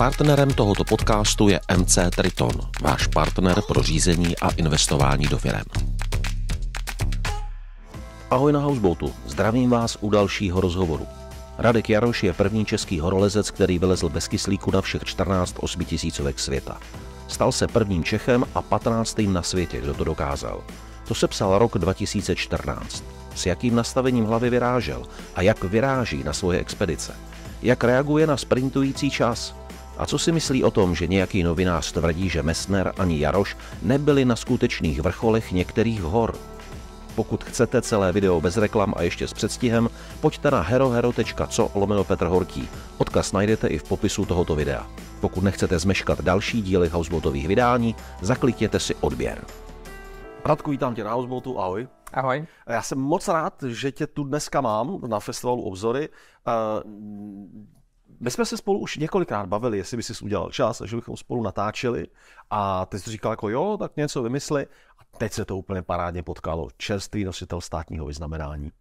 Partnerem tohoto podcastu je MC Triton, váš partner pro řízení a investování do firem. Ahoj na Houseboatu, zdravím vás u dalšího rozhovoru. Radek Jaroš je první český horolezec, který vylezl bez kyslíku na všech 14 osmitisícovek světa. Stal se prvním Čechem a 15. na světě, kdo to dokázal. To se psal rok 2014. S jakým nastavením hlavy vyrážel a jak vyráží na svoje expedice. Jak reaguje na sprintující čas – a co si myslí o tom, že nějaký novinář tvrdí, že Messner ani Jaroš nebyli na skutečných vrcholech některých hor? Pokud chcete celé video bez reklam a ještě s předstihem, pojďte na herohero.co lomeno Petr Horký. Odkaz najdete i v popisu tohoto videa. Pokud nechcete zmeškat další díly Houseboatových vydání, zaklikněte si odběr. Radku, vítám tě na Houseboatu, ahoj. Ahoj. Já jsem moc rád, že tě tu dneska mám na festivalu Obzory. Eh, my jsme se spolu už několikrát bavili, jestli by si udělal čas, že bychom spolu natáčeli a ty jsi říkal jako jo, tak něco vymysli a teď se to úplně parádně potkalo. Čerstvý nositel státního vyznamenání.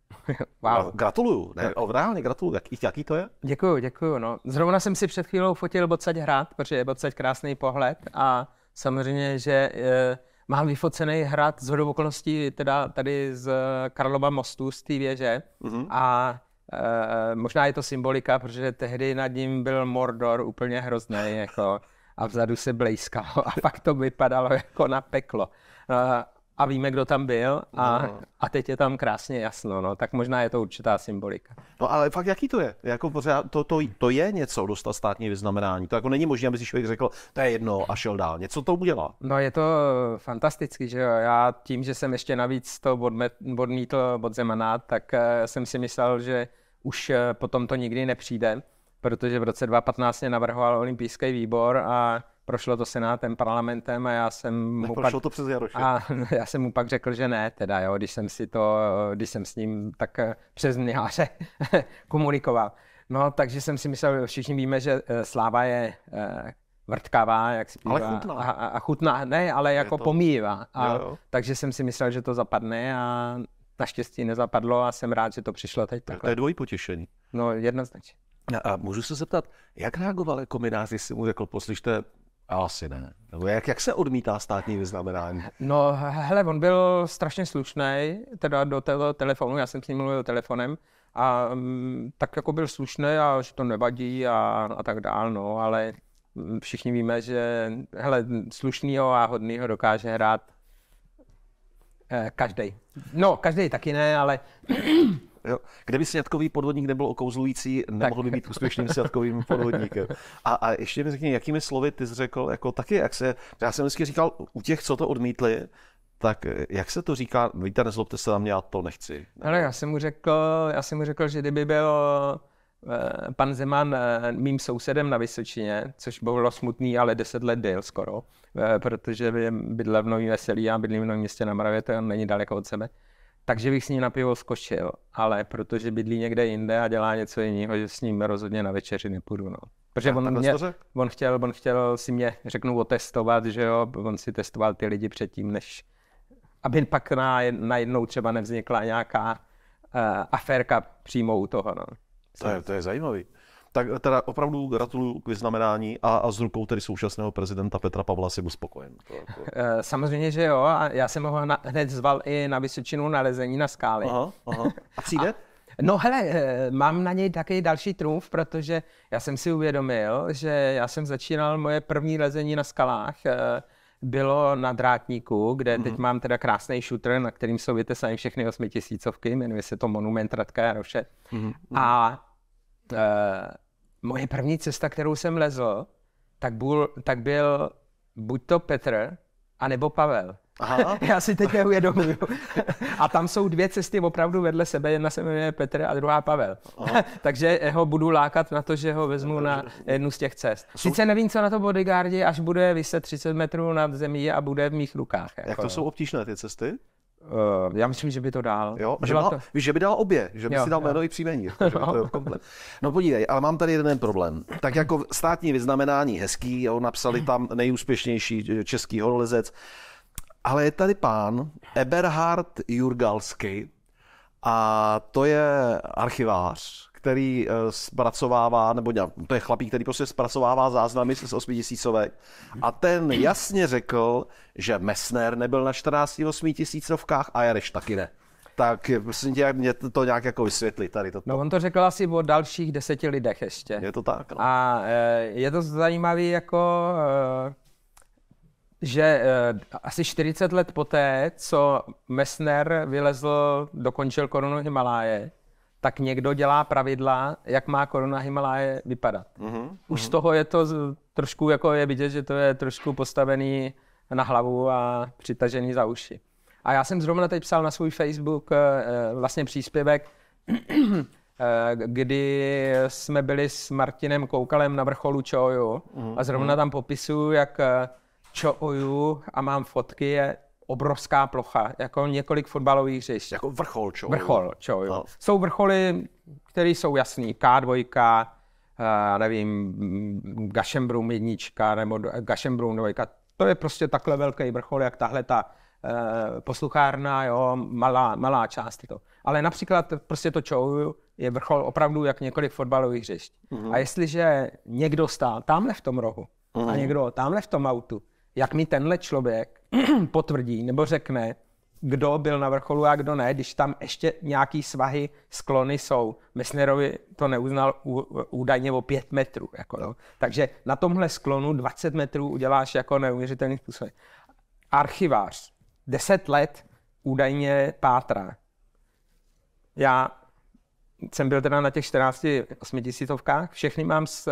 Wow. Gratuluju, ne, reálně gratuluju, jak, jaký to je? Děkuju, děkuju. No. Zrovna jsem si před chvílou fotil Bocať hrad, protože je Bocať krásný pohled a samozřejmě, že e, mám vyfocený hrad z okolností teda tady z Karlova mostu, z té věže mm-hmm. a Eh, možná je to symbolika, protože tehdy nad ním byl Mordor úplně hrozný, jako, a vzadu se blejskal a pak to vypadalo jako na peklo. No, a víme, kdo tam byl a, no. a teď je tam krásně jasno, no, tak možná je to určitá symbolika. No ale fakt jaký to je? Jako pořád, to, to, to je něco dostat státní vyznamenání, to jako není možné, aby si člověk řekl, to je jedno a šel dál, něco to udělá. No je to fantastický, že jo, já tím, že jsem ještě navíc to odmítl od Zemana, tak eh, jsem si myslel, že už eh, potom to nikdy nepřijde, protože v roce 2015 navrhoval olympijský výbor a prošlo to senátem, parlamentem a já jsem Neprošlo mu pak... to přes Jaroše. A no, já jsem mu pak řekl, že ne, teda jo, když jsem si to, když jsem s ním tak eh, přes mňáře komunikoval. No, takže jsem si myslel, všichni víme, že eh, sláva je eh, vrtkavá, jak si pívá. Ale chutná. A, a chutná, ne, ale jako to... pomývá. A, jo, jo. Takže jsem si myslel, že to zapadne a naštěstí nezapadlo a jsem rád, že to přišlo teď takhle. To je dvojí potěšení. No, jednoznačně. A můžu se zeptat, jak reagoval jako minář, jestli mu řekl, poslyšte, asi ne. Nebo jak, jak se odmítá státní vyznamenání? No, hele, on byl strašně slušný, teda do toho telefonu, já jsem s ním mluvil telefonem, a mm, tak jako byl slušný a že to nevadí a, a tak dál, no, ale mm, všichni víme, že hele, slušnýho a hodného dokáže hrát eh, každý. No, každý taky ne, ale Jo. Kdyby sňatkový podvodník nebyl okouzlující, nemohl by být úspěšným sňatkovým podvodníkem. A, a ještě mi řekni, jakými slovy ty jsi řekl, jako taky, jak se, já jsem vždycky říkal, u těch, co to odmítli, tak jak se to říká, no, víte, nezlobte se na mě, já to nechci. Ale já jsem mu řekl, já jsem mu řekl, že kdyby byl eh, pan Zeman eh, mým sousedem na Vysočině, což bylo smutný, ale deset let byl skoro, eh, protože bydlel v Nový Veselí, já bydlím v Novém městě na Moravě, to není daleko od sebe, takže bych s ním na pivo skočil, ale protože bydlí někde jinde a dělá něco jiného, že s ním rozhodně na večeři nepůjdu, no. Protože on, mě, on, chtěl, on chtěl si mě, řeknu, otestovat, že jo, on si testoval ty lidi předtím, než aby pak na, najednou třeba nevznikla nějaká uh, aférka přímo u toho, no. To je, to je zajímavý tak teda opravdu gratuluju k vyznamenání a, a s rukou tedy současného prezidenta Petra Pavla si byl spokojen. To jako... Eh, samozřejmě, že jo. A já jsem ho na, hned zval i na Vysočinu nalezení na skály. Aha, aha. A přijde? A, no hele, eh, mám na něj taky další trumf, protože já jsem si uvědomil, že já jsem začínal moje první lezení na skalách eh, bylo na Drátníku, kde mm-hmm. teď mhm. mám teda krásný shooter, na kterým jsou vytesány všechny osmitisícovky, jmenuje se to Monument Radka Jaroše. Mm-hmm. A Eh, moje první cesta, kterou jsem lezl, tak, byl, tak byl buď to Petr, anebo Pavel. Aha. Já si teď neuvědomuju. A tam jsou dvě cesty opravdu vedle sebe. Jedna se jmenuje Petr a druhá Pavel. Aha. Takže ho budu lákat na to, že ho vezmu na jednu z těch cest. Sice nevím, co na to bodyguardi, až bude vyset 30 metrů nad zemí a bude v mých rukách. Jako. Jak to jako- jsou obtížné ty cesty? Uh, já myslím, že by to dal. Jo, že, dal, to... že by dal obě, že by jo, si dal jméno i příjmení. Jako, že no. Jako no podívej, ale mám tady jeden problém. Tak jako státní vyznamenání hezký, jo, napsali tam nejúspěšnější eh, český horolezec, ale je tady pán Eberhard Jurgalsky a to je archivář, který eh, zpracovává, nebo ne, to je chlapík, který prostě zpracovává záznamy z 8 tisícovek. A ten jasně řekl, že Messner nebyl na 14 8 tisícovkách a Jareš taky ne. Tak prosím tě, mě to nějak jako vysvětli tady toto. No on to řekl asi o dalších deseti lidech ještě. Je to tak, no. A eh, je to zajímavé jako eh, že asi 40 let poté, co Messner vylezl, dokončil korunu Himaláje, tak někdo dělá pravidla, jak má korona Himaláje vypadat. Mm-hmm. Už mhm. z toho je to trošku, jako je vidět, že to je trošku postavený na hlavu a přitažený za uši. A já jsem zrovna teď psal na svůj Facebook eh, eh, vlastně příspěvek, eh, kdy jsme byli s Martinem Koukalem na vrcholu Čoju mm-hmm. a zrovna mhm. tam popisuju, jak Čoju a mám fotky, obrovská plocha, jako několik fotbalových hřišť. Jako vrchol, čo? Vrchol, čo, jo. No. Jsou vrcholy, které jsou jasný, K2, já eh, nevím, Gašembrun jednička nebo Gašembrun dvojka. To je prostě takhle velký vrchol, jak tahle ta eh, posluchárna, jo, malá, malá část to. Ale například prostě to Čouju je vrchol opravdu jak několik fotbalových hřišť. Mm-hmm. A jestliže někdo stál tamhle v tom rohu mm-hmm. a mhm. někdo tamhle v tom autu, jak mi tenhle člověk potvrdí nebo řekne, kdo byl na vrcholu a kdo ne, když tam ještě nějaký svahy, sklony jsou. Messnerovi to neuznal údajně o pět metrů. Jako, no. Takže na tomhle sklonu 20 metrů uděláš jako neuvěřitelný způsob. Archivář. 10 let údajně pátra. Já jsem byl teda na těch 14 8 tisícovkách, všechny mám s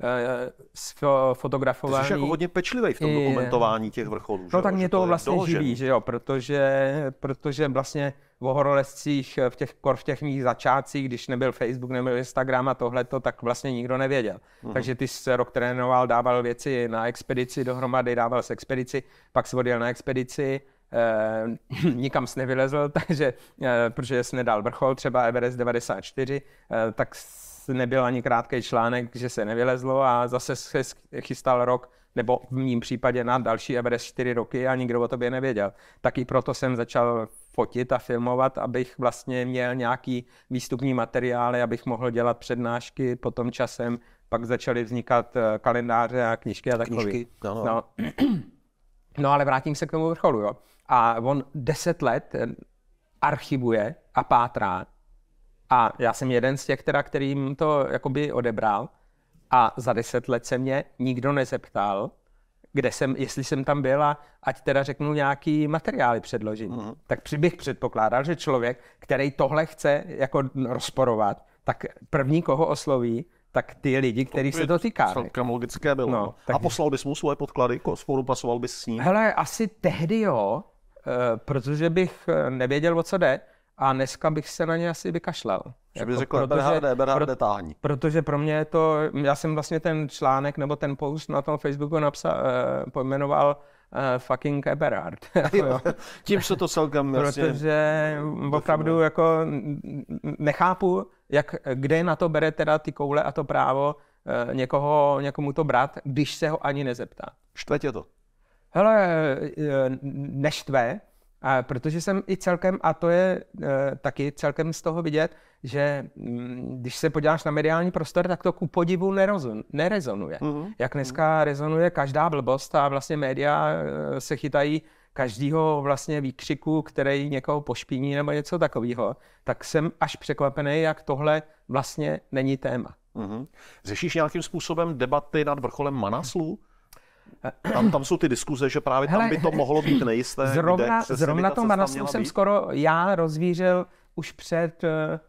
Eh, eh, sfotografování. jsi jako hodně pečlivý v tom dokumentování těch vrcholů. No že? tak mě to, to vlastně doložen. živí, že jo, protože, protože vlastně v horolezcích, eh, v těch, kor v těch mých začátcích, když nebyl Facebook, nebyl Instagram a tohleto, tak vlastně nikdo nevěděl. Mm-hmm. Takže ty se rok trénoval, dával věci na expedici dohromady, dával se expedici, pak se odjel na expedici, eh, nikam jsi nevylezl, takže, eh, protože jsi nedal vrchol, třeba Everest 94, eh, tak nebyl ani krátký článek, že se nevylezlo a zase se chystal rok, nebo v mém případě na další Everest 4 roky a nikdo o tobě nevěděl. Taky proto jsem začal fotit a filmovat, abych vlastně měl nějaký výstupní materiály, abych mohl dělat přednášky, potom časem pak začaly vznikat eh, kalendáře a knížky a takové. no, no. No. no ale vrátím se k tomu vrcholu, jo. A on deset let eh, archivuje a pátrá a já jsem jeden z těch, teda, kterým to jakoby odebral. A za deset let se mě nikdo nezeptal, kde jsem, jestli jsem tam byla, ať teda řeknu nějaký materiály předložit. Mm. hmm Tak bych předpokládal, že člověk, který tohle chce jako rozporovat, tak první, koho osloví, tak ty lidi, to se to týká. Celkem logické bylo. No, tak... No. A poslal bys mu svoje podklady? pasoval bys s ním? Hele, asi tehdy jo, eh, protože bych eh, nevěděl, o co jde. A dneska bych se na ně asi vykašlel. Že jako, by řekl protože, Bernarde, Bernarde táhni. Protože pro mě je to, já jsem vlastně ten článek nebo ten post na tom Facebooku napsal, uh, eh, pojmenoval uh, fucking Eberhard. Tím se to celkem jasně Protože opravdu jako nechápu, jak, kde na to bere teda ty koule a to právo uh, někoho, někomu to brát, když se ho ani nezeptá. Štve tě to? Hele, neštve, a protože jsem i celkem, a to je e, taky celkem z toho vidět, že m, mm, když se podíváš na mediální prostor, tak to ku podivu nerozon, nerezonuje. Mm-hmm. Jak dneska mm-hmm. rezonuje každá blbost a vlastně média e, se chytají každého vlastně výkřiku, který někoho pošpíní nebo něco takového, tak jsem až překvapený, jak tohle vlastně není téma. Mm-hmm. Řešíš nějakým způsobem debaty nad vrcholem Manaslu? Mm-hmm tam, tam jsou ty diskuze, že právě Hele, tam by to mohlo být nejisté. Zrovna, kde zrovna to manastru jsem být? skoro já rozvířil už před eh,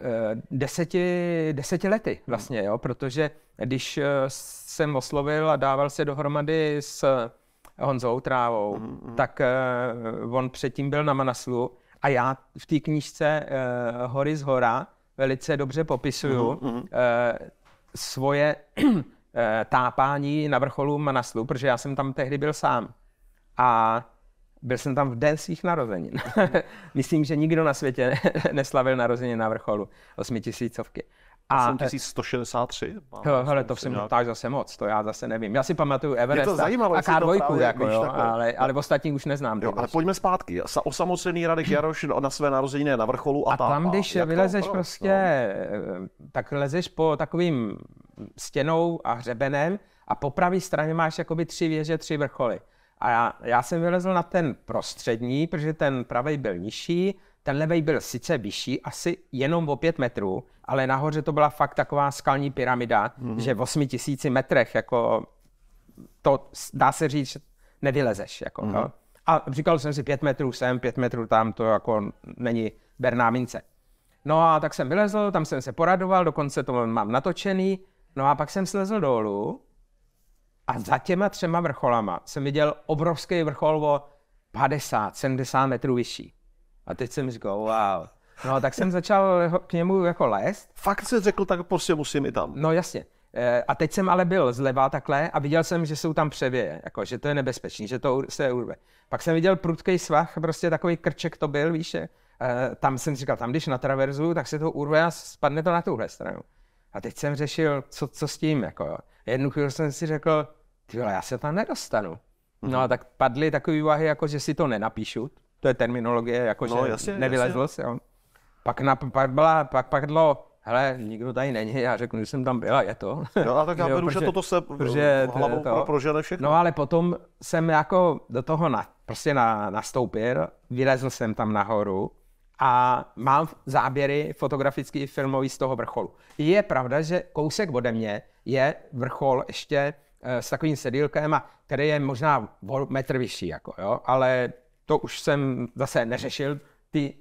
eh, deseti, deseti lety vlastně, jo? protože když eh, jsem oslovil a dával se dohromady s Honzou Trávou, mm-hmm. tak on předtím byl na Manaslu a já v té knížce Hory z hora velice dobře popisuju mm-hmm. svoje Eh, tápání na vrcholu Manaslu, protože já jsem tam tehdy byl sám. A byl jsem tam v den svých narozenin. Myslím, že nikdo na světě neslavil narozeniny na vrcholu osmitisícovky. A 163. Hele, to jsem mě ptáš zase moc, to já zase nevím. Já si pamatuju Everest to zajímavé, a K2, jako, jako, ale, ale ostatní už neznám. Jo, ale prostě. pojďme zpátky. Osamocený Radek Jaroš na své narozeniny na vrcholu a, a tam, když a vylezeš to? prostě, no. Eh, tak lezeš po takovým stěnou a hřebenem a po pravé straně máš jakoby tři věže, tři vrcholy. A já, já jsem vylezl na ten prostřední, protože ten pravý byl nižší, ten levej byl sice vyšší, asi jenom o 5 metrů, ale nahoře to byla fakt taková skalní pyramida, mm-hmm. že v 8 tisíci metrech, jako to dá se říct, nevylezeš. Jako, mm-hmm. no. A říkal jsem si 5 metrů sem, 5 metrů tam, to jako není berná mince. No a tak jsem vylezl, tam jsem se poradoval, dokonce to mám natočený. No a pak jsem slezl dolů a za těma třema vrcholama jsem viděl obrovský vrchol o 50, 70 metrů vyšší. A teď jsem říkal, wow. No tak jsem začal k němu jako lézt. Fakt jsem řekl, tak prostě musím i tam. No jasně. E, a teď jsem ale byl zleva takhle a viděl jsem, že jsou tam převěje, jako, že to je nebezpečné, že to se urve. Pak jsem viděl prudký svah, prostě takový krček to byl, víš, e, tam jsem říkal, tam když na traverzu, tak se to urve a spadne to na tuhle stranu. A teď jsem řešil, co, co s tím, jako jo. Jednu chvíli jsem si řekl, ty já se tam nedostanu. No mhm. a tak padly takové úvahy, jako že si to nenapíšu, to je terminologie, jakože no, nevylezl jasně. pak, na, pak, byla, pak padlo, hele, nikdo tady není, já řeknu, že jsem tam byl je to. No a tak já beru, že toto se protože eh, hlavou to, prožene všechno. No ale potom jsem jako do toho na, prostě na, nastoupil, vylezl jsem tam nahoru a mám záběry fotografický filmový z toho vrcholu. Je pravda, že kousek ode mě je vrchol ještě eh, s takovým sedílkem, který je možná metr vyšší, jako, jo? ale to už jsem zase neřešil, ty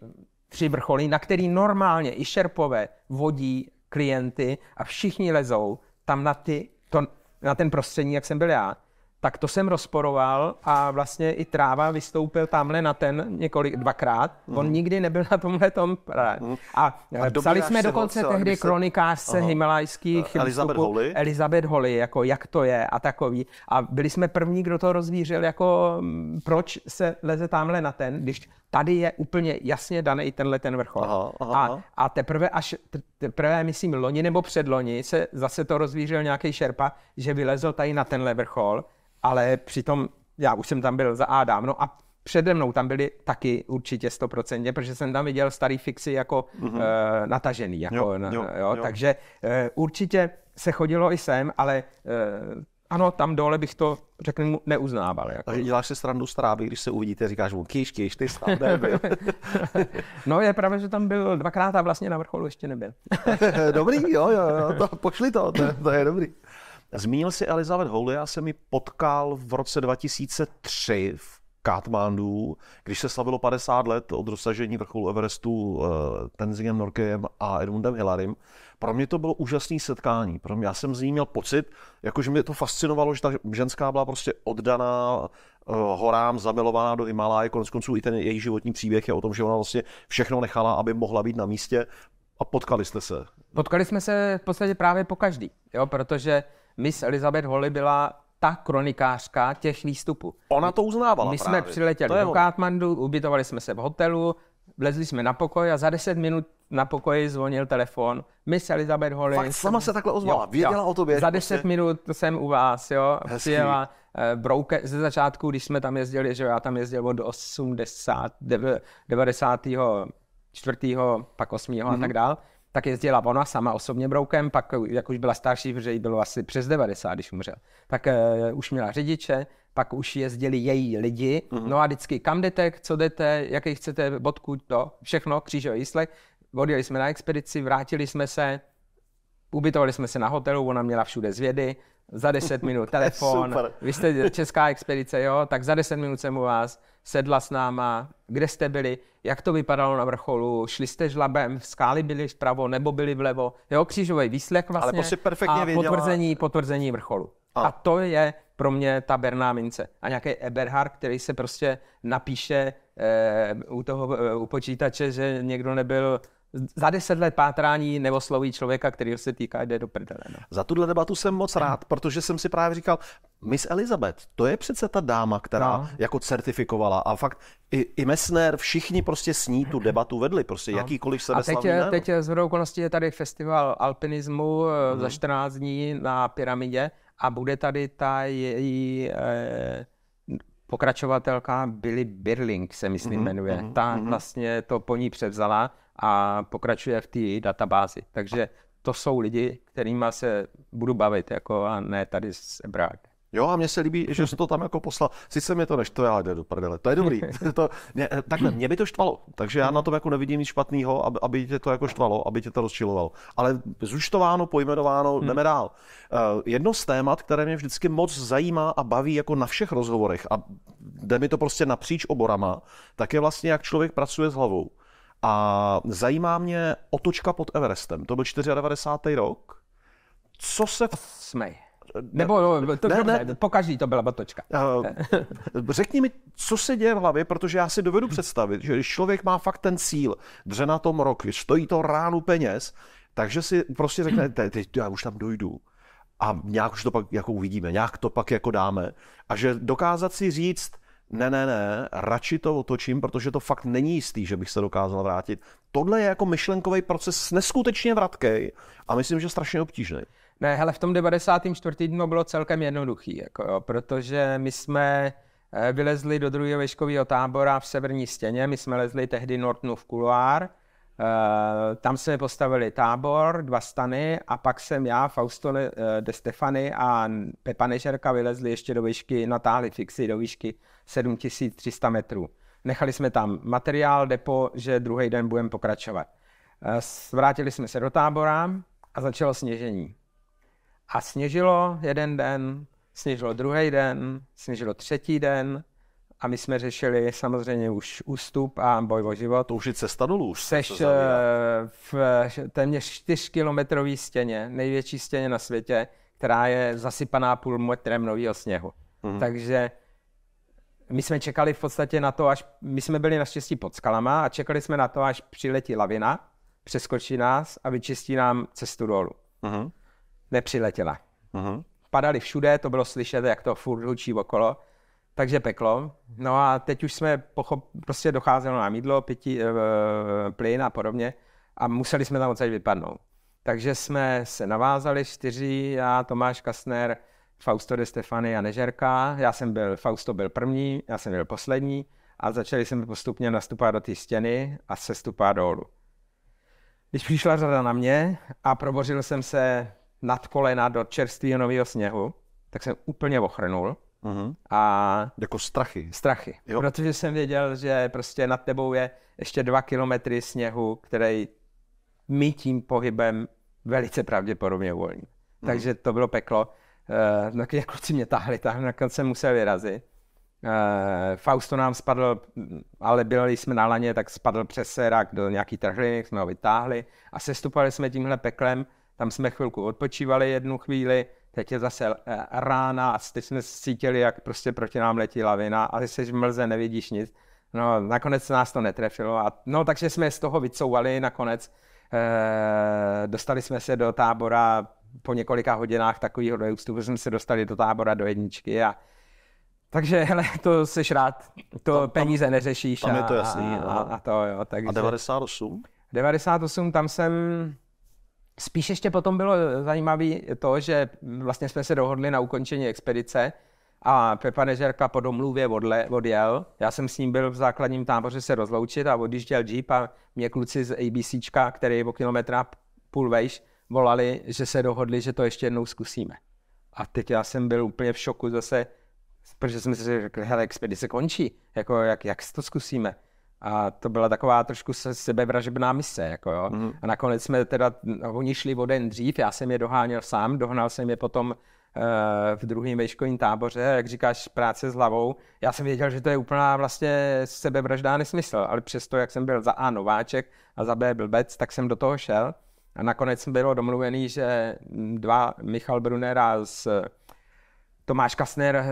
tři vrcholy, na který normálně i šerpové vodí klienty a všichni lezou tam na, ty, to, na ten prostřední, jak jsem byl já tak to jsem rozporoval a vlastně i Tráva vystoupil tamhle na ten několik, dvakrát. Mm. On mhm. nikdy nebyl na tomhle tom. Mm. A, a psali jsme dokonce tehdy se... kronikářce Aha. himalajských Elizabeth Holly. Elizabeth Holly, jako jak to je a takový. A byli jsme první, kdo to rozvířil, jako mm, proč se leze tamhle na ten, když tady je úplně jasně daný tenhle ten vrchol. Aha, aha. A, a teprve až, teprve myslím loni nebo předloni se zase to rozvířil nějaký šerpa, že vylezl tady na tenhle vrchol ale přitom já už jsem tam byl za A dávno a přede mnou tam byli taky určitě 100%, protože jsem tam viděl starý fixy jako mm-hmm. uh, natažený. Jako, jo, jo, jo, jo. Takže uh, určitě se chodilo i sem, ale uh, ano, tam dole bych to, řekl neuznával. Jako. Takže děláš se srandu z trávy, když se uvidíte, říkáš mu kýš, kýš, ty stále nebyl. no je pravda, že tam byl dvakrát a vlastně na vrcholu ještě nebyl. dobrý, jo, jo, jo, to, pošli to, to, to je dobrý. Zmínil si Elizabeth Holy, já jsem ji potkal v roce 2003 v Katmandu, když se slavilo 50 let od dosažení vrcholu Everestu eh, Tenzingem Norkejem a Edmundem Hillarym. Pro mě to bylo úžasné setkání. Pro mě, já jsem z ní měl pocit, jakože mě to fascinovalo, že ta ženská byla prostě oddaná eh, horám, zamilovaná do Himaláje. Konec konců i ten její životní příběh je o tom, že ona vlastně všechno nechala, aby mohla být na místě. A potkali jste se? Potkali jsme se v podstatě právě po každý, jo, protože Miss Elizabeth Holly byla ta kronikářka těch výstupů. Ona to uznávala My právě. jsme přiletěli do Kátmandu, ubytovali jsme se v hotelu, vlezli jsme na pokoj a za 10 minut na pokoji zvonil telefon. Miss Elizabeth Holly. Fakt, sama se takhle ozvala, jo, věděla jo. o tobě. Za 10 prostě... minut jsem u vás, jo. Přijela eh, brouke, ze začátku, když jsme tam jezdili, že já tam jezdil od 80, 90. 4. pak 8. Mm-hmm. a mhm. tak dál tak jezdila ona sama osobně broukem, pak jak už byla starší, protože jí bylo asi přes 90, když umřel, tak uh, už měla řidiče, pak už jezdili její lidi, mm-hmm. no a vždycky kam jdete, co jdete, jaký chcete, bodku, to, všechno, křížový jíslek, odjeli jsme na expedici, vrátili jsme se, ubytovali jsme se na hotelu, ona měla všude zvědy, za 10 minut telefon, Super. vy jste česká expedice, jo, tak za 10 minut jsem u vás, sedla s náma, kde jste byli, jak to vypadalo na vrcholu, šli jste žlabem, v skály byli vpravo nebo byli vlevo, jo, křížový výslech vlastně Ale prostě perfektně a věděla... potvrzení, potvrzení vrcholu. A. a to je pro mě ta berná mince. A nějaký Eberhard, který se prostě napíše eh, u toho eh, u počítače, že někdo nebyl za deset let pátrání sloví člověka, který se týká, jde do prdele. No. Za tuhle debatu jsem moc rád, protože jsem si právě říkal, Miss Elizabeth, to je přece ta dáma, která no. jako certifikovala a fakt i, i Messner, všichni prostě s ní tu debatu vedli, prostě no. jakýkoliv se A teď, je, teď je z okolností je tady festival alpinismu hmm. za 14 mhm. dní na pyramidě a bude tady ta její... Eh, pokračovatelka Billy Birling se myslím mm-hmm, jmenuje. Mm-hmm, Ta mm-hmm. vlastně to po ní převzala a pokračuje v té databázi. Takže to jsou lidi, kterými se budu bavit, jako a ne tady s Ebrard. Jo, a mně se líbí, že jsi to tam jako poslal. Sice mi to neštve, ale jde do prdele. To je dobrý. to, ne, takhle, mě by to štvalo. Takže já na tom jako nevidím nic špatného, aby, aby tě to jako štvalo, aby tě to rozčilovalo. Ale zúčtováno, pojmenováno, hmm. jdeme dál. Uh, jedno z témat, které mě vždycky moc zajímá a baví jako na všech rozhovorech a jde mi to prostě napříč oborama, tak je vlastně, jak člověk pracuje s hlavou. A zajímá mě otočka pod Everestem. To byl 94. rok. Co se... V... Smej. Nebo no, to ne, ne, pokaždý to byla batočka. Uh, řekni mi, co se děje v hlavě, protože já si dovedu představit, že když člověk má fakt ten cíl, dře na tom rok, stojí to ránu peněz, takže si prostě řekne, teď já už tam dojdu a nějak už to pak jako uvidíme, nějak to pak jako dáme. A že dokázat si říct, ne, ne, ne, radši to otočím, protože to fakt není jistý, že bych se dokázal vrátit. Tohle je jako myšlenkový proces neskutečně vratkej a myslím, že strašně obtížný. Ne, hele, v tom 94. dnu bylo celkem jednoduchý, jako jo, protože my jsme eh, vylezli do druhého veškového tábora v severní stěně, my jsme lezli tehdy v kuluár, eh, tam jsme postavili tábor, dva stany a pak jsem já, Fausto eh, de Stefany a Pepa Nežerka vylezli ještě do výšky, natáhli fixy do výšky 7300 metrů. Nechali jsme tam materiál, depo, že druhý den budeme pokračovat. Vrátili jsme se do tábora a začalo sněžení. A sněžilo jeden den, sněžilo druhý den, sněžilo třetí den a my jsme řešili samozřejmě už ústup a boj o život. To už je cesta dolů. Už Seš eh, v eh, téměř čtyřkilometrové stěně, největší stěně na světě, která je zasypaná půl metrem nového sněhu. Mm-hmm. Takže my jsme čekali v podstatě na to, až my jsme byli naštěstí pod skalama a čekali jsme na to, až přiletí lavina, přeskočí nás a vyčistí nám cestu dolů. Mm-hmm nepřiletěla. Uh-huh. Padali všude, to bylo slyšet, jak to furt hlučí okolo, takže peklo. No a teď už jsme pochop... prostě docházelo na mídlo, pití, e, eh, plyn a podobně a museli jsme tam odsaď vypadnout. Takže jsme se navázali čtyři, já, Tomáš Kastner, Fausto de Stefany a Nežerka. Já jsem byl, Fausto byl první, já jsem byl poslední a začali jsme postupně nastupovat do té stěny a sestupovat dolů. Když přišla řada na mě a probořil jsem se nad kolena do čerstvého nového sněhu, tak jsem úplně ochrnul. Uh-huh. A jako strachy. Strachy. Jo. Protože jsem věděl, že prostě nad tebou je ještě dva kilometry sněhu, který my tím pohybem velice pravděpodobně uvolní. Uh-huh. Mhm. Takže to bylo peklo. Uh, no, jak kluci mě tahli, tak nakonec jsem musel vyrazit. Uh, Fausto nám spadl, mm, ale byli jsme na laně, tak spadl přes serak do nějaký trhliny, jsme ho vytáhli a sestupali jsme tímhle peklem tam jsme chvilku odpočívali jednu chvíli, teď je zase eh, rána a teď jsme cítili, jak prostě proti nám letí lavina a ty jsi v mlze, nevidíš nic. No, nakonec nás to netrefilo. A, no, takže jsme z toho vycouvali nakonec. E, dostali jsme se do tábora po několika hodinách takového dojůstu, jsme se dostali do tábora do jedničky a takže hele, to seš rád, to tam, peníze neřešíš tam a, je to jasný, no. a, a, to jo. Takže, a 98? 98, tam jsem Spíš ještě potom bylo eh, zajímavé to, že vlastně jsme se dohodli na ukončení expedice a Pepa Nežerka po domluvě odle, odjel. Já jsem s ním byl v základním táboře se rozloučit a odjížděl Jeep a mě kluci z ABCčka, který o kilometra půl vejš, volali, že se dohodli, že to ještě jednou zkusíme. A teď já jsem byl úplně v šoku zase, protože jsem si řekl, hele, expedice končí, jako jak, jak to zkusíme. A to byla taková trošku sebevražebná mise. Jako jo. Mm. A nakonec jsme teda, oni šli o den dřív, já jsem je doháněl sám, dohnal jsem je potom eh, v druhém vejškovém táboře, jak říkáš, práce s hlavou. Já jsem věděl, že to je úplná vlastně sebevraždá nesmysl, ale přesto, jak jsem byl za A nováček a za B blbec, tak jsem do toho šel. A nakonec bylo domluvený, že dva Michal Brunera z Tomáš Kasner eh,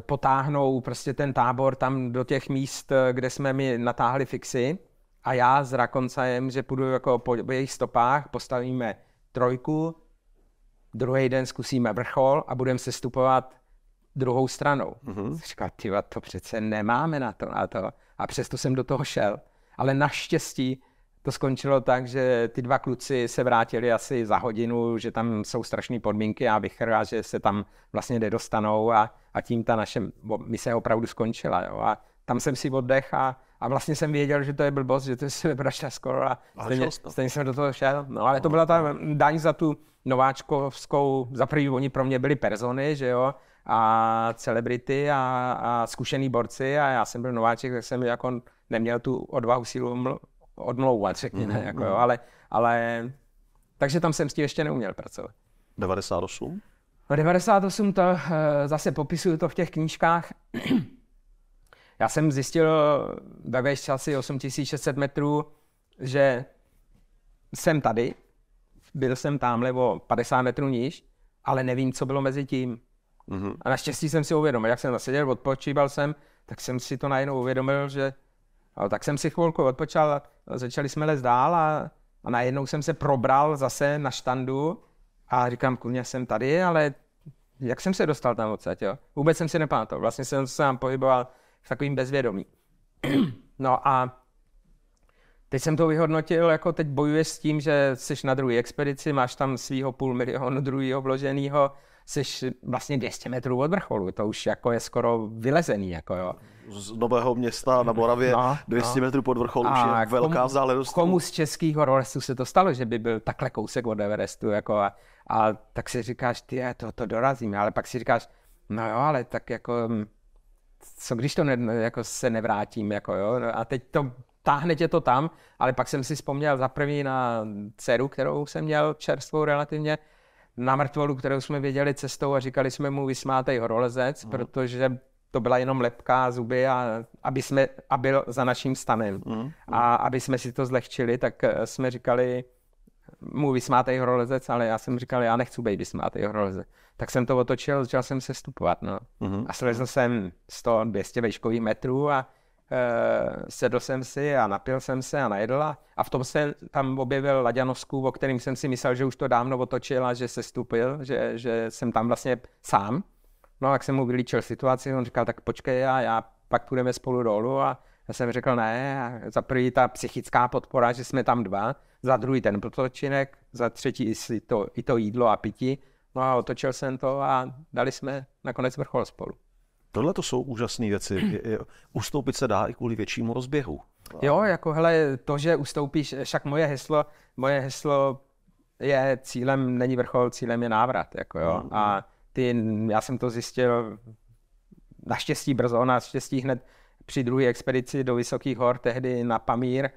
potáhnou prostě ten tábor tam do těch míst, eh, kde jsme mi natáhli fixy a já s Rakoncajem, že půjdu jako po jejich stopách, postavíme trojku, druhý den zkusíme vrchol a budeme se stupovat druhou stranou. Mm-hmm. Říkal, to přece nemáme na to, na to. A přesto jsem do toho šel. Ale naštěstí to skončilo tak, že ty dva kluci se vrátili asi za hodinu, že tam jsou strašné podmínky a vychr a že se tam vlastně nedostanou a, a tím ta naše mise opravdu skončila. Jo. A tam jsem si oddech a, a vlastně jsem věděl, že to je blbost, že to je sebevražda skoro a stejně, stejně jsem do toho šel. No ale to byla ta daň za tu nováčkovskou, za první oni pro mě byli persony, že jo, a celebrity a, a zkušený borci a já jsem byl nováček, tak jsem jako neměl tu odvahu sílu odmlouvat, řekněme, mm-hmm. jako jo, mhm. ale, ale takže tam jsem s tím ještě neuměl pracovat. 98? No 98 to eh, zase popisuju to v těch knížkách. Já jsem zjistil ve výšce asi 8600 metrů, že jsem tady, byl jsem tam o 50 metrů níž, ale nevím, co bylo mezi tím. Mm-hmm. A naštěstí jsem si uvědomil, jak jsem naseděl, odpočíval jsem, tak jsem si to najednou uvědomil, že No, tak jsem si chvilku odpočal, začali jsme lézt dál a, a najednou jsem se probral zase na štandu a říkám, kurně jsem tady, ale jak jsem se dostal tam odsaď, jo? Vůbec jsem si nepamatoval, vlastně jsem se tam pohyboval v takovým bezvědomí. No a teď jsem to vyhodnotil, jako teď bojuješ s tím, že jsi na druhé expedici, máš tam svého půl milionu druhého vloženého, Jsi vlastně 200 metrů od vrcholu, to už jako je skoro vylezený. Jako jo. Z Nového města na Moravě no, 200 no. metrů pod vrcholu už je velká komu, vzdálenost. Komu z českých horolesů se to stalo, že by byl takhle kousek od Everestu jako a, a tak si říkáš, ty to, to dorazím, ale pak si říkáš, no jo, ale tak jako hm, co když to ne, jako se nevrátím, jako jo, no, a teď to táhne tě to tam, ale pak jsem si vzpomněl za první na dceru, kterou jsem měl čerstvou relativně, na mrtvolu, kterou jsme věděli cestou a říkali jsme mu vysmátej horolezec, mm. protože to byla jenom lepká zuby a aby, jsme, a byl za naším stanem. Mm. A aby jsme si to zlehčili, tak eh, jsme říkali mu vysmátej horolezec, ale já jsem říkal, já nechci být vysmátej horolezec. Tak jsem to otočil, začal jsem se stupovat, no. Mm. A slezl jsem 100-200 vejškových metrů a Uh, sedl jsem si a napil jsem se a najedl a, v tom se tam objevil Laďanovsků, o kterým jsem si myslel, že už to dávno otočil a že se stupil, že, že jsem tam vlastně sám. No a jak jsem mu vylíčil situaci, on říkal, tak počkej a já pak půjdeme spolu dolů a já jsem řekl ne, a za první ta psychická podpora, že jsme tam dva, za druhý ten protočinek, za třetí i to, i to jídlo a pití. No a otočil jsem to a dali jsme nakonec vrchol spolu. Tohle to jsou úžasné věci. Ustoupit se dá i kvůli většímu rozběhu. Jo, jako hele, to, že ustoupíš, však moje heslo, moje heslo je cílem není vrchol, cílem je návrat, jako jo. No, no. A ty, já jsem to zjistil naštěstí brzo, naštěstí hned při druhé expedici do Vysokých hor, tehdy na Pamír, eh,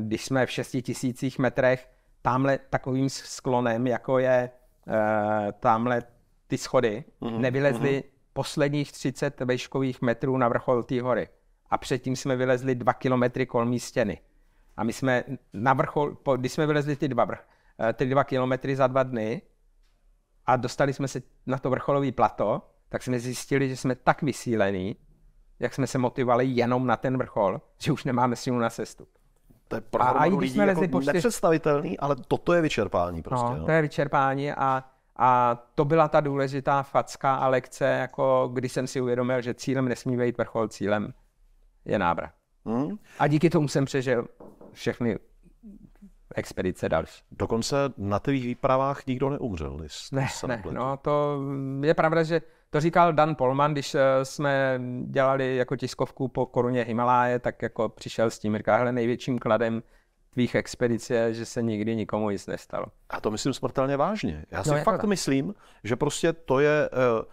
když jsme v 6 tisících metrech, tamhle takovým sklonem, jako je eh, tamhle ty schody, mhm, nevylezly nevylezli mm-hmm posledních 30 vejškových metrů na vrchol té hory. A předtím jsme vylezli dva kilometry kolmí stěny. A my jsme na vrchol, když jsme vylezli ty dva, eh, ty dva kilometry za dva dny a dostali jsme se na to vrcholový plato, tak jsme zjistili, že jsme tak vysílení, jak jsme se motivovali jenom na ten vrchol, že už nemáme sílu na sestup. To je pro a lidí jsme jako po čtyř... nepředstavitelný, ale toto je vyčerpání prostě. No, no. To je vyčerpání a a to byla ta důležitá facka a lekce, jako když jsem si uvědomil, že cílem nesmí být vrchol, cílem je nábra. Hmm. A díky tomu jsem přežil všechny expedice další. Dokonce na těch výpravách nikdo neumřel. Ne, ne, no to je pravda, že to říkal Dan Polman, když eh, jsme dělali jako tiskovku po koruně Himaláje, tak jako přišel s tím, říká, největším kladem tvých expedice, že se nikdy nikomu nic nestalo. A to myslím smrtelně vážně. Já si no, fakt jako... myslím, že prostě to je eh,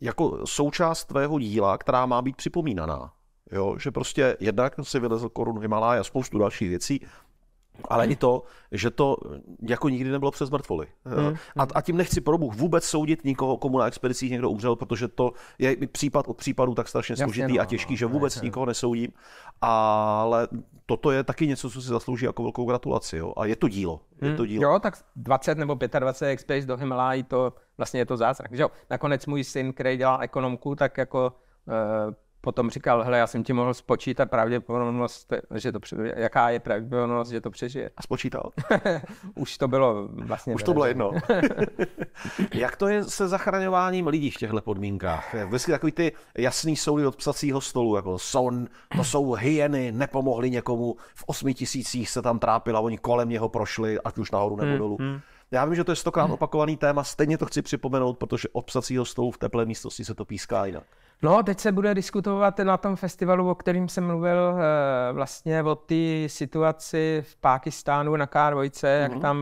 jako součást tvého díla, která má být připomínaná. Jo, že prostě jednak si vylezl korunu Himalája, spoustu dalších věcí, ale hmm. i to, že to jako nikdy nebylo přes mrtvoly. Hmm. A, hmm. a tím nechci probůh vůbec soudit nikoho, komu na expedicích někdo umřel, protože to je případ od případu tak strašně složitý no, a těžký, no, že no, vůbec no, nikoho nesoudím. Ale toto je taky něco, co si zaslouží jako velkou gratulaci. Jo? A je to dílo. Je hmm, to dílo. Jo, tak 20 nebo 25 expedic do Himalají, to vlastně je to zázrak. Že jo? Nakonec můj syn, který dělá ekonomku, tak jako eh, potom říkal, hele, já jsem ti mohl spočítat pravděpodobnost, že to, jaká je pravděpodobnost, že to přežije. A spočítal? Už to bylo vlastně... Už to bylo jedno. Jak to je se zachraňováním lidí v těchto podmínkách? Vždycky takový ty jasný soudy od psacího stolu, jako son, to jsou hyeny, nepomohli někomu, v osmi tisících se tam trápila, oni kolem něho prošli, ať už nahoru nebo hmm, dolů. Hmm. Já vím, že to je stokrát hmm. opakovaný téma, stejně to chci připomenout, protože od psacího stolu v teplé místnosti se to píská jinak. No, teď se bude diskutovat na tom festivalu, o kterém jsem mluvil, eh, vlastně o té situaci v Pákistánu na K2, mm-hmm. jak mhm. tam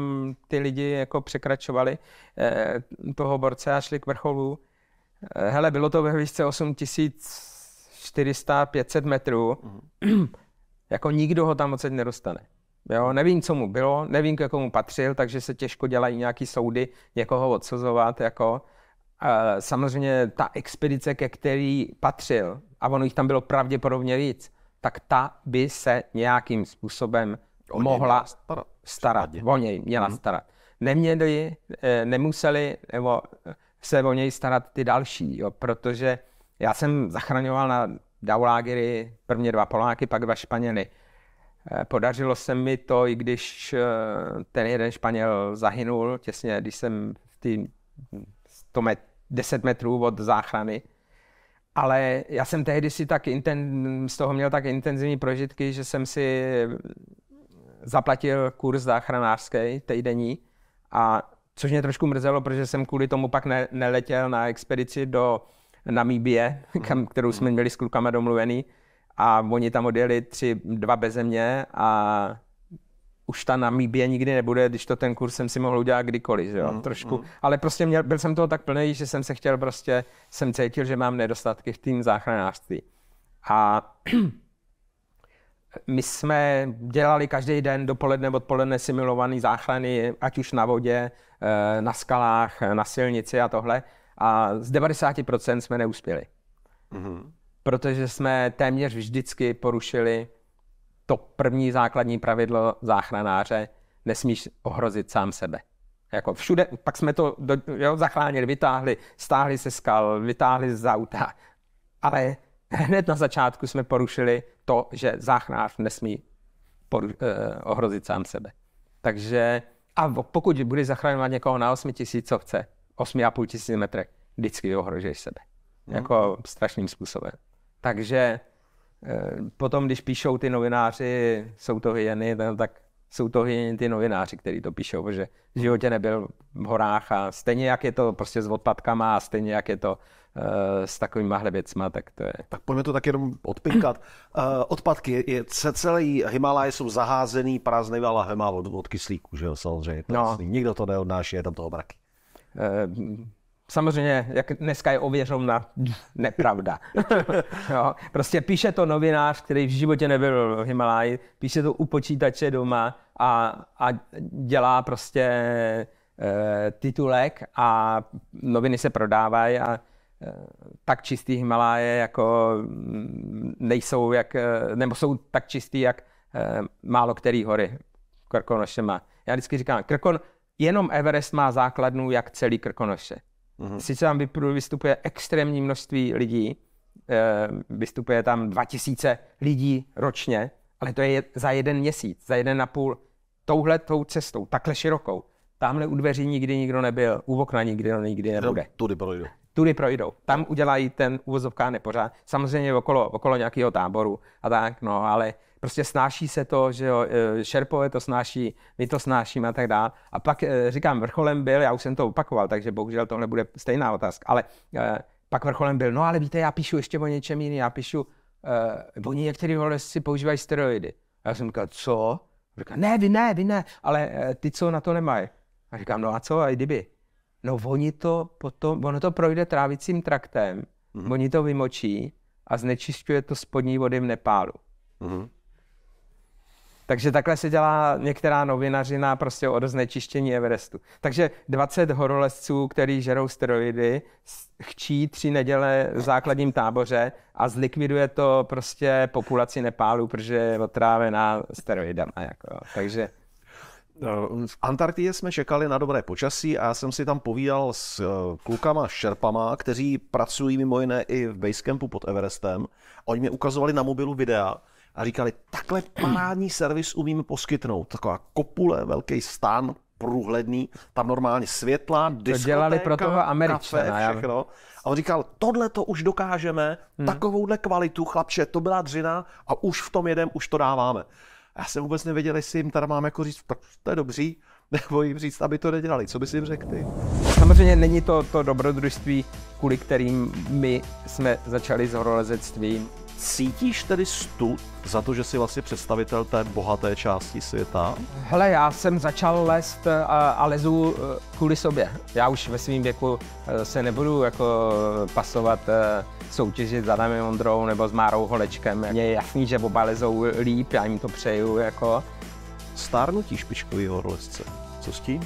ty lidi jako překračovali eh, toho borce a šli k vrcholu. Eh, hele, bylo to ve výšce 8400-500 metrů. Mm-hmm. jako nikdo ho tam odsaď nedostane. Jo, nevím, co mu bylo, nevím, k komu patřil, takže se těžko dělají nějaký soudy, někoho odsuzovat, jako samozřejmě ta expedice, ke který patřil, a ono jich tam bylo pravděpodobně víc, tak ta by se nějakým způsobem o mohla starat. starat. O něj měla hmm. starat. Neměli, eh, nemuseli nebo se o něj starat ty další, jo, protože já jsem zachraňoval na Daulágery prvně dva Poláky, pak dva Španěly. Eh, podařilo se mi to, i když eh, ten jeden Španěl zahynul těsně, když jsem v té to met, 10 metrů od záchrany. Ale já jsem tehdy si tak inten, z toho měl tak intenzivní prožitky, že jsem si zaplatil kurz záchranářský týdenní, a což mě trošku mrzelo, protože jsem kvůli tomu pak ne, neletěl na expedici do Namíbie, mhm. kam, kterou jsme měli s klukama domluvený. A oni tam odjeli tři, dva beze mě a už ta Namíbie nikdy nebude, když to ten kurz jsem si mohl udělat kdykoliv, jo, mm, trošku. Mm. Ale prostě měl, byl jsem toho tak plný, že jsem se chtěl prostě, jsem cítil, že mám nedostatky v tým záchranářství. A my jsme dělali každý den dopoledne, odpoledne simulované záchrany, ať už na vodě, eh, na skalách, eh, na silnici a tohle. A z 90% jsme neuspěli. mm Protože jsme téměř vždycky porušili to první základní pravidlo záchranáře, nesmíš ohrozit sám sebe. Jako všude, pak jsme to do, jo, zachránili, vytáhli, stáhli se skal, vytáhli z auta. Ale hned na začátku jsme porušili to, že záchranář nesmí poru, eh, ohrozit sám sebe. Takže a pokud budeš zachraňovat někoho na 8 tisícovce, 8,5 tisíc metrech, vždycky ohrožuješ sebe. Jako Jako strašným způsobem. Takže Eh, potom, když píšou ty novináři, jsou to hyeny, tak jsou to hyeny ty novináři, kteří to píšou, že v životě nebyl v horách a stejně jak je to prostě s odpadkama a stejně jak je to eh, s s takovýmahle věcma, tak to je. Tak pojďme to tak jenom odpinkat. Eh, odpadky, je, se celý Himalaj jsou zaházený prázdný hema od, od kyslíku, že jo, samozřejmě. No. Nikdo to neodnáší, je tam toho braky. Samozřejmě, jak dneska je ověřovna, nepravda. jo, prostě píše to novinář, který v životě nebyl v Himalaji, píše to u počítače doma a, a dělá prostě e, titulek a noviny se prodávají a e, tak čistý Himalaje jako mm, nejsou jak, eh, nebo jsou tak čistý jak e, málo který hory Krkonoše má. Já vždycky říkám, Krkon, jenom Everest má základnu jak celý Krkonoše. Mm-hmm. Sice tam vystupuje extrémní množství lidí, eh, vystupuje tam 2000 lidí ročně, ale to je za jeden měsíc, za jeden a půl touhle tou cestou, takhle širokou. Tamhle u dveří nikdy nikdo nebyl, u okna nikdy no, nikdy nebude. Tudy projdou. Tudy projdou. Tam udělají ten uvozovká nepořád. Samozřejmě okolo, okolo nějakého táboru a tak, no ale prostě snáší se to, že jo, e, šerpové to snáší, my to snášíme a tak dále. A pak e, říkám, vrcholem byl, já už jsem to opakoval, takže bohužel tohle bude stejná otázka, ale e, pak vrcholem byl, no ale víte, já píšu ještě o něčem jiný, já píšu, uh, oni některý si používají steroidy. A já jsem říkal, co? A říkal, ne, vy ne, vy ne, ale ty, co na to nemají. A říkám, no a co, a kdyby? No oni to potom, ono to projde trávicím traktem, mm-hmm. oni to vymočí a znečišťuje to spodní vody v Nepálu. Mm-hmm. Takže takhle se dělá některá novinařina prostě o roznečištění Everestu. Takže 20 horolezců, který žerou steroidy, chčí tři neděle v základním táboře a zlikviduje to prostě populaci Nepálu, protože je otrávená steroidama. Jako. Takže no, v Antarktidě jsme čekali na dobré počasí a já jsem si tam povídal s eh, klukama Šerpama, kteří pracují mimo jiné i v basecampu pod Everestem. Oni mi ukazovali na mobilu videa, a říkali, takhle parádní servis umíme poskytnout. Taková kopule, velký stan, průhledný, tam normálně světla, diskotéka, to dělali pro toho kafe, všechno. A on říkal, tohle to už dokážeme, hmm. takovouhle kvalitu, chlapče, to byla dřina a už v tom jedem, už to dáváme. A já jsem vůbec nevěděl, jestli jim teda mám jako říct, to je dobří, nebo jim říct, aby to nedělali. Co bys jim řekl ty? Samozřejmě není to to dobrodružství, kvůli kterým my jsme začali s horolezectvím. Cítíš tedy stud za to, že jsi vlastně představitel té bohaté části světa? Hele, já jsem začal lézt eh, a, a lezu eh, kvůli sobě. Já už ve svém věku eh, se nebudu jako pasovat soutěžit s Adamem Ondrou nebo s Márou Holečkem. Mně je jasný, že oba lezou líp, já jim to přeju. Jako. Stárnutí špičkový horolezce. Co s tím?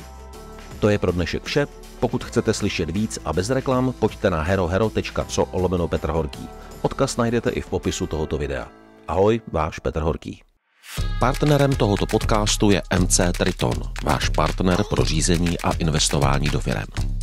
To je pro dnešek vše. Pokud chcete slyšet víc a bez reklam, pojďte na herohero.co lomeno Petr Horký. Odkaz najdete i v popisu tohoto videa. Ahoj, váš Petr Horký. Partnerem tohoto podcastu je MC Triton, váš partner pro řízení a investování do firem.